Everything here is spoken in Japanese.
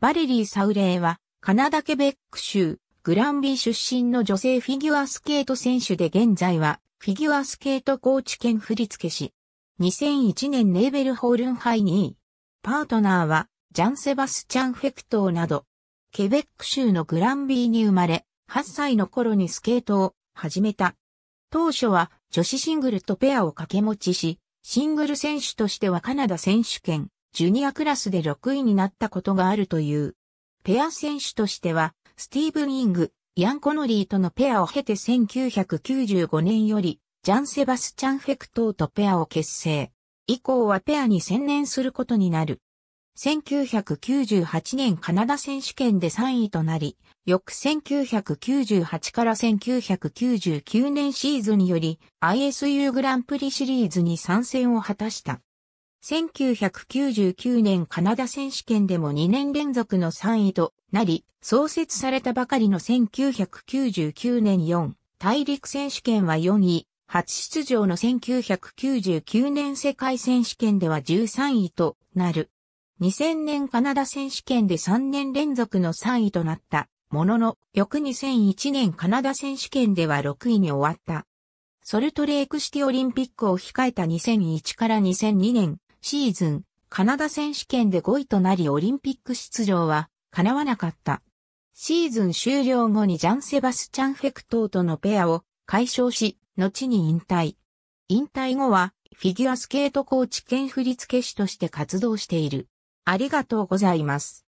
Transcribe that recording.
バレリー・サウレーは、カナダ・ケベック州、グランビー出身の女性フィギュアスケート選手で現在は、フィギュアスケート高知県振付師。2001年ネーベルホールン杯2位。パートナーは、ジャンセバスチャン・フェクトーなど、ケベック州のグランビーに生まれ、8歳の頃にスケートを始めた。当初は女子シングルとペアを掛け持ちし、シングル選手としてはカナダ選手権、ジュニアクラスで6位になったことがあるという。ペア選手としては、スティーブン・イング、ヤン・コノリーとのペアを経て1995年より、ジャン・セバスチャン・フェクトーとペアを結成。以降はペアに専念することになる。1998年カナダ選手権で3位となり、翌1998から1999年シーズンより ISU グランプリシリーズに参戦を果たした。1999年カナダ選手権でも2年連続の3位となり、創設されたばかりの1999年4大陸選手権は4位、初出場の1999年世界選手権では13位となる。2000年カナダ選手権で3年連続の3位となった。ものの、翌2001年カナダ選手権では6位に終わった。ソルトレークシティオリンピックを控えた2001から2002年、シーズン、カナダ選手権で5位となりオリンピック出場は叶わなかった。シーズン終了後にジャン・セバスチャン・フェクトーとのペアを解消し、後に引退。引退後はフィギュアスケートコーチ兼振付師として活動している。ありがとうございます。